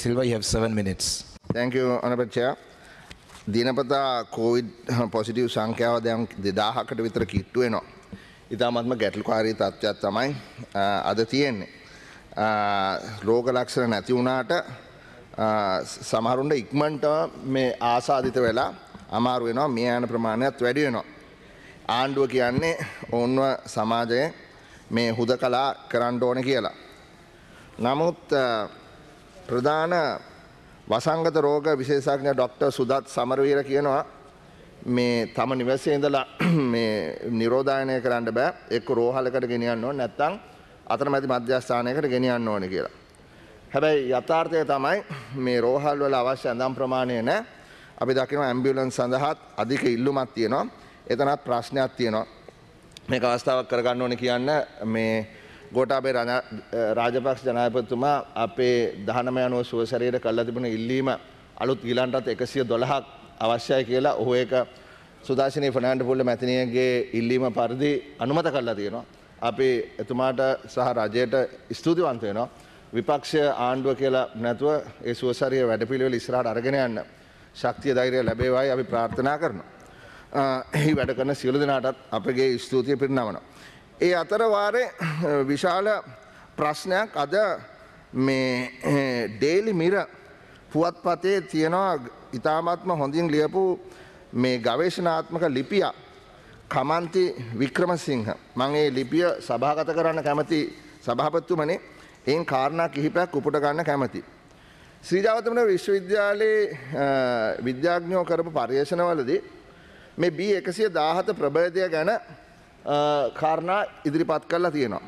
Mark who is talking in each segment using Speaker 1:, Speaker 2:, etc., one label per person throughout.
Speaker 1: Silva, you have seven minutes. Thank you, Honorable Chair. දිනපතා covid positive සංඛ්‍යාව දැම් දෙදාහකට විතර කිට්ටු වෙනවා. ඉතාමත්ම ගැටලුකාරී තත්ත්වයක් තමයි අද තියෙන්නේ. රෝග ලක්ෂණ නැති වුණාට සමහරුන්ට ඉක්මන්ට මේ ආසාධිත වෙලා අමාරු වෙනවා මේ යන ප්‍රමාණයක් වැඩි වෙනවා. ආණ්ඩුව කියන්නේ ඔවුන්ව සමාජය මේ හුද කලා කරන්න ඕන කියලා. නමුත් ප්‍රධාන වසංගත රෝග විශේෂඥ ඩොක්ටර් සුදත් සමරවීර කියනවා මේ තම නිවසේ ඉඳලා මේ නිරෝධායනය කරන්න බෑ එක්ක රෝහලකට ගෙනියන්න ඕනේ නැත්නම් අතරමැදි මධ්‍යස්ථානයකට ගෙනියන්න ඕනේ කියලා. හැබැයි යථාර්ථය තමයි මේ රෝහල් වල අවශ්‍ය ඇඳම් ප්‍රමාණය නැහැ. අපි දකිනවා ඇම්බියුලන්ස් සඳහාත් අධික ඉල්ලුමක් තියෙනවා. එතනත් ප්‍රශ්නයක් තියෙනවා. මේක අවස්ථාවක් කරගන්න ඕනේ කියන්න මේ ගෝටාබේ රාජපක්ෂ ජනායපතුමා අපේ දහනම යනුව සුවසරයට කල්ලා තිබෙන ඉල්ලීම අලුත් ගිලන්ටත් එකසිය දොළහක් අවශ්‍යය කියලා ඔහු ඒක සුදර්ශනී ෆනන්ඩ පුල්ල මැතිනියගේ ඉල්ලීම පරිදි අනුමත කල්ලා තියෙනවා. අපි එතුමාට සහ රජයට ස්තුතිවන්ත වෙනවා. විපක්ෂය ආණ්ඩුව කියලා නැතුව ඒ සුවසරිය වැඩපිළිවෙල ඉස්රාට අරගෙන යන්න ශක්තිය ධෛර්ය ලැබේවායි අපි ප්‍රාර්ථනා කරනවා. එහි වැඩ කරන සියලු දෙනාටත් අපගේ ස්තුතිය පිරිනමනවා. ඒ අතරවාරේ විශාල ප්‍රශ්නයක් අද මේ ඩේලි මිර පුවත්පතේ තියෙනවා ඉතාමත්ම හොඳින් ලියපු මේ ගවේශනාත්මක ලිපිය කමන්ති වික්‍රමසිංහ මං ඒ ලිපිය සභාගත කරන්න කැමති සභාපතිතුමනේ එයින් කාරණා කිහිපයක් උපුට ගන්න කැමති. ශ්‍රීජාවතමන විශ්වවිද්‍යාලයේ විද්‍යාඥයෝ කරපු පර්යේෂණවලදී මේ B117 ප්‍රභේදය ගැන කාරණා ඉදිරිපත් කරලා තියෙනවා.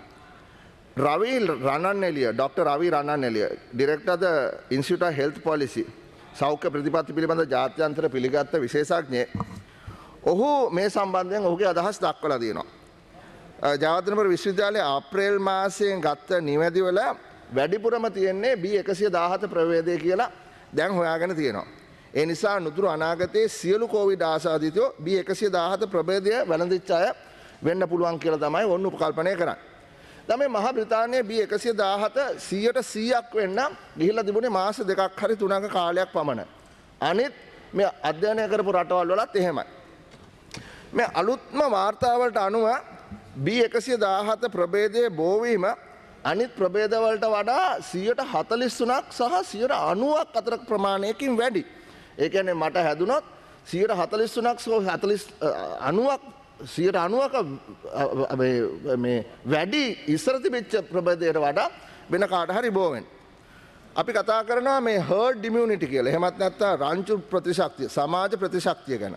Speaker 1: Ravi Rannan Eliya doctor. Ravi Rannan Eliya director institute health policy සෞඛ්‍ය ප්‍රතිපත්ති පිළිබඳ ජාත්‍යන්තර පිළිගත්ත විශේෂඥය. ඔහු මේ සම්බන්ධයෙන් ඔහුගේ අදහස් දක්වලා දයනවා. ජාතනපර විශ්වවිද්‍යාලය අප්‍රේල් මාසයෙන් ගත්ත නිවැදිවල වැඩිපුරම තියෙන්නේ බ එකසිය දාහත ප්‍රවේදය කියලා දැන් හොයාගෙන තියෙනවා. ඒ නිසා නුතුරු අනාගතයේ සියලු කෝවිඩ ආසාධිතයෝ බ එකසිය දාහත ප්‍රබේදය වැළඳිච්චාය වෙන්න පුළුවන් කියලා තමයි ඔන්න උපකල්පනය කරන්නේ. දැන් මහ බ්‍රිතාන්‍යයේ B117 100%ක් වෙන්න ගිහිල්ලා තිබුණේ මාස දෙකක් හරි තුනක කාලයක් පමණ. අනිත් මේ අධ්‍යයනය කරපු රටවල් වලත් එහෙමයි. මේ අලුත්ම වාර්තාවලට අනුව B117 ප්‍රභේදයේ බෝවීම අනිත් ප්‍රභේදවලට වඩා 143ක් සහ 90ක් අතර ප්‍රමාණයකින් වැඩි. ඒ කියන්නේ මට හැදුනොත් 143ක් සහ 90ක් සියට අනුවක වැඩි ඉස්සරතිබිච්ච ප්‍රබදයට වඩා වෙන කාටහරි බෝවෙන්. අපි කතා කරනවා මේ හර්ඩ් ඩිමියනිටි කියල හෙමත් නැත්තා රංචු ප්‍රතිශක්තිය සමාජ ප්‍රතිශක්තිය ගැන.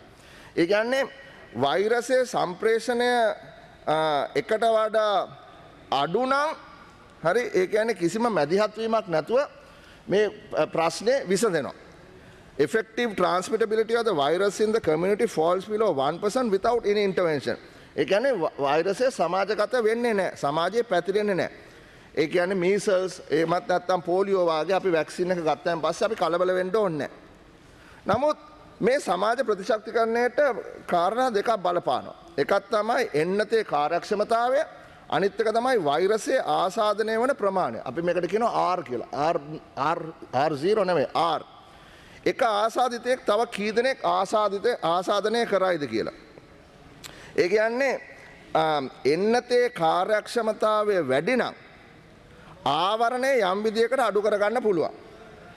Speaker 1: ඒගන්නේ වෛරසය සම්ප්‍රේෂණය එකට වඩා අඩුනම් හරි ඒකඇන කිසිම මැදිහත්වීමක් නැතුව මේ ප්‍රශ්නය විස දෙනවා. effective transmittability of the virus in the community falls below 1% without any intervention. ඒ කියන්නේ වෛරසය සමාජගත වෙන්නේ නැහැ. සමාජයේ පැතිරෙන්නේ නැහැ. ඒ කියන්නේ measles එහෙමත් නැත්නම් පොලියෝ වගේ අපි වැක්සින් එක ගත්තයින් පස්සේ අපි කලබල වෙන්න ඕනේ නමුත් මේ සමාජ ප්‍රතිශක්තිකරණයට කාරණා දෙකක් බලපානවා. එකක් තමයි එන්නතේ කාර්යක්ෂමතාවය අනිත් එක තමයි වෛරසයේ ආසාදනය වන ප්‍රමාණය. අපි මේකට කියනවා R කියලා. R R R0 නෙමෙයි R. එක ආසාධිතයෙක් තව කීදනෙක් ආසාධිත ආසාධනය කරයිද කියලා. ඒ කියන්නේ එන්නතේ කාර්යක්ෂමතාවය වැඩිනම් ආවරණය යම් විදියකට අඩු කරගන්න පුළුවන්.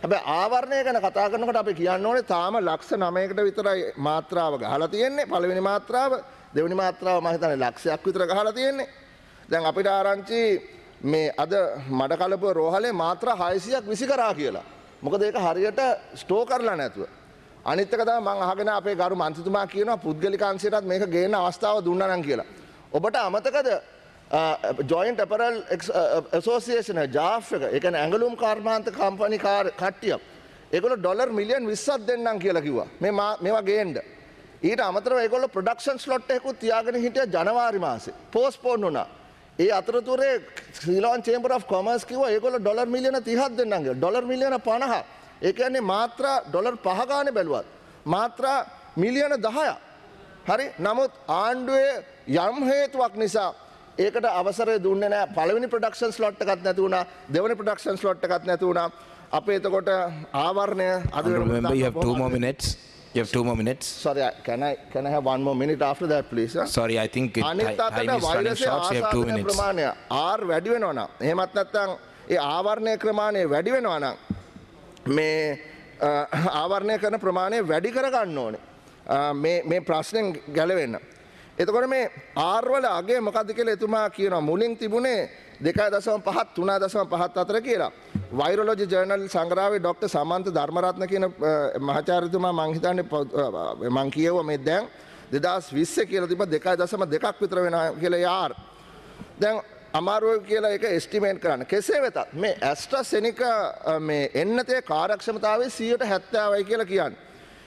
Speaker 1: හැබැයි ආවරණය ගැන කතා කරනකොට අපි කියන්න ඕනේ තාම ලක්ෂ 9කට විතරයි මාත්‍රාව ගහලා තියෙන්නේ. පළවෙනි මාත්‍රාව, දෙවෙනි මාත්‍රාව මම හිතන්නේ ලක්ෂයක් විතර ගහලා තියෙන්නේ. දැන් අපිට ආරංචි මේ අද මඩකලපුව රෝහලේ මාත්‍රා 600ක් විසි කරා කියලා. මොකද ඒක හරියට ස්ටෝ කරලා නැතුව. අනිත් එක තමයි මම අහගෙන අපේ ගරු මන්ත්‍රීතුමා කියනවා පුද්ගලික අංශයටත් මේක ගේන්න අවස්ථාව දුන්නා නම් කියලා. ඔබට අමතකද ජොයින්ට් ඇපරල් ඇසෝසියේෂන් ජාෆ් එක, ඒ කියන්නේ ඇඟලුම් කර්මාන්ත කම්පැනි කට්ටියක්. ඒගොල්ලෝ ඩොලර් මිලියන් 20ක් දෙන්නම් කියලා කිව්වා. මේ මේවා ගේන්න. ඊට අමතරව ඒගොල්ලෝ ප්‍රොඩක්ෂන් ස්ලොට් එකකුත් තියාගෙන හිටියා ජනවාරි මාසේ. පෝස්ට්පෝන් වුණා. ඒ අතරතුරේ ශ්‍රීලාන් චේම්බර් ඔෆ් කොමර්ස් කිව්වා ඒගොල්ලෝ ඩොලර් මිලියන 30ක් දෙන්නම් කියලා. ඩොලර් මිලියන 50ක්. ඒ කියන්නේ මාත්‍ර ඩොලර් 5 ගානේ බැලුවත් මාත්‍ර මිලියන 10ක්. හරි. නමුත් ආණ්ඩුවේ යම් හේතුවක් නිසා ඒකට අවසරය දුන්නේ නැහැ. පළවෙනි ප්‍රොඩක්ෂන් ස්ලොට් එකක් නැති වුණා. දෙවෙනි ප්‍රොඩක්ෂන් ස්ලොට් එකක් නැති වුණා. අපේ එතකොට ආවරණය අද වෙනකම් You have two more minutes. Sorry, I, can I can I have one more minute after that, please? Huh? Sorry, I think it, time is running short. So you have two minutes. ප්‍රමාණය R වැඩි වෙනවා නම් එහෙමත් නැත්නම් ඒ ආවරණය ක්‍රමාණය වැඩි වෙනවා නම් මේ ආවරණය කරන ප්‍රමාණය වැඩි කරගන්න ඕනේ. මේ මේ ප්‍රශ්නෙන් ගැලවෙන්න. එතකොට මේ R වල අගය මොකද්ද කියලා එතුමා කියනවා මුලින් තිබුණේ 2.5 3.5 අතර කියලා. වෛරොලොජි ජර්නල් සංග්‍රහයේ ડોક્ટર සමන්ත ධර්මරත්න කියන මහාචාර්යතුමා මං හිතන්නේ මං කියවුවා මේ දැන් 2020 කියලා තිබ්බා 2.2ක් විතර වෙනවා කියලා R. දැන් අමාරුව කියලා එක එස්ටිමේට් කරන්න. කෙසේ වෙතත් මේ ඇස්ට්‍රසෙනිකා මේ එන්නතේ කාර්යක්ෂමතාවය 170යි කියලා කියන්නේ.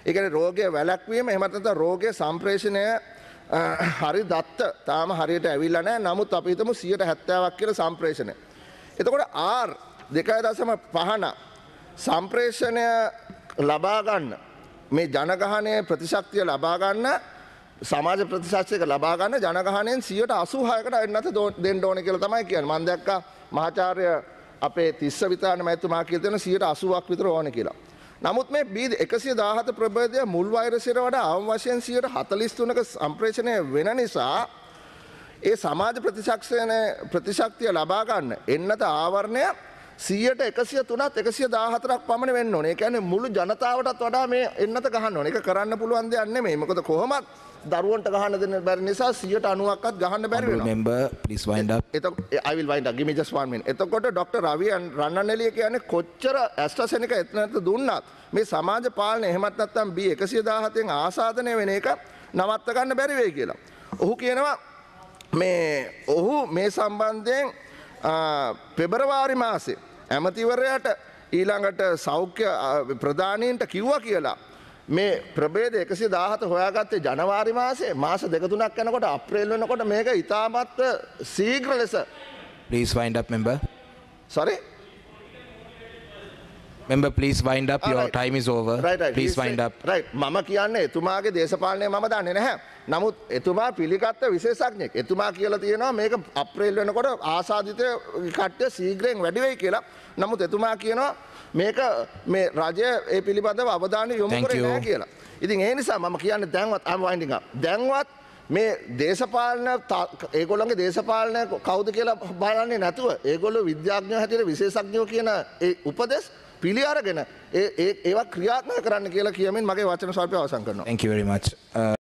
Speaker 1: ඒ කියන්නේ රෝගය වැළැක්වීම එහෙම නැත්නම් රෝගයේ සම්ප්‍රේෂණය හරි දත්ත තාම හරියට ඇවිල්ල නෑ නමුත් අපි හිතමු සියට හැත්තාවක් කියල සම්ප්‍රේෂණය. එතකොට ආර් දෙකයි දසම පහන සම්ප්‍රේෂණය ලබාගන්න මේ ජනගහනය ප්‍රතිශක්තිය ලබාගන්න සමාජ ප්‍රතිශක්ෂයක ලබාගන්න ජනගහනයෙන් සියට අසූහයකට එන්නත දෙන් ඕෝන කියල තමයි කියන් මන්දක්ක මහාචාරය අපේ තිස්ස විතාන මැතුමා කියතන සියට අසුවක් විතර ඕන කියලා. නමුත් මේ බීද එකසිය දාහත ප්‍රබේදය මුල් වෛරසිර වඩා අවම වශයෙන් සියයට හතලිස්තුනක සම්ප්‍රේෂණය වෙන නිසා ඒ සමාජ ප්‍රතිශක්ෂයන ප්‍රතිශක්තිය ලබාගන්න එන්නත ආවරණය සීයට එකසිය තුනත් එකසිය දාහතරක් පමණ වෙන්න ඕනේ ැන මුළු ජනතාවටත් වඩා මේ එන්නත ගහන්න ඕන එක කරන්න පුළුවන් දෙයන්න මේ මකොද කොහොමත් දරුවන්ට ගහන්න දෙන්න බැරි නිසා සියට අනුවක්ත් ගහන්න බැරි මෙම්බ පිස් වයින්ඩ ඇවිල් වයින්ඩ ගිමිජස්වාන්මෙන් එතකොට ඩොක්ට රවියන් රන්නලිය කියන කොච්චර ඇස්ටසෙනක එත්නැත දුන්නත් මේ සමාජ පාලන එහෙමත්නත්තම් බි එකසිය දාහතයෙන් ආසාධනය වෙන එක නවත්තගන්න බැරිවේ කියලා. ඔහු කියනවා මේ ඔහු මේ සම්බන්ධයෙන් පෙබරවාරි මාසේ ඇමතිවරයට ඊළඟට සෞඛ්‍ය ප්‍රධානීන්ට කිව්ව කියලා. මේ ප්‍රබේද එකසි දාහත හොයාගත්තේ ජනවාරි මාසේ මාස දෙකතුනක් යනකොට අප්‍රේල් වෙනකොට මේක ඉතාමත් සීග්‍ර ලෙස Please wind up, member. Sorry? Member, please wind up. Ah, Your right. time is over. Right, right. Please, please wind up. Right. මම කියන්නේ එතුමාගේ දේශපාලනය මම දන්නේ නැහැ. නමුත් එතුමා පිළිගත්ත විශේෂක්ඥෙක් එතුමා කියලා තියෙනවා මේක අප්‍රේල් වෙනකොට ආසාධිතය කට්ටය සීග්‍රයෙන් වැඩිවෙයි කියලා නමුත් එතුමා කියනවා මේක මේ රජය ඒ පිළිබඳව අවධානය යොමු කරේ කියලා. ඉතින් ඒ නිසා මම කියන්න දැන්වත් අම වයින්ඩිඟ දැන්වත් මේ දේශපාලන ඒගොළන්ගේ දේශපාලනය කෞද කියලා බලන්නේ නැතුව ඒගොල්ලු විද්‍යාඥ හැතිර විශේෂඥෝ කියන ඒ උපදෙස් පිළි අරගෙන ඒ ඒවා ක්‍රියාත්මක කරන්න කියලා කියමින් මගේ වචන සල්පය අවසන් කරනවා. Thank you very much. Uh...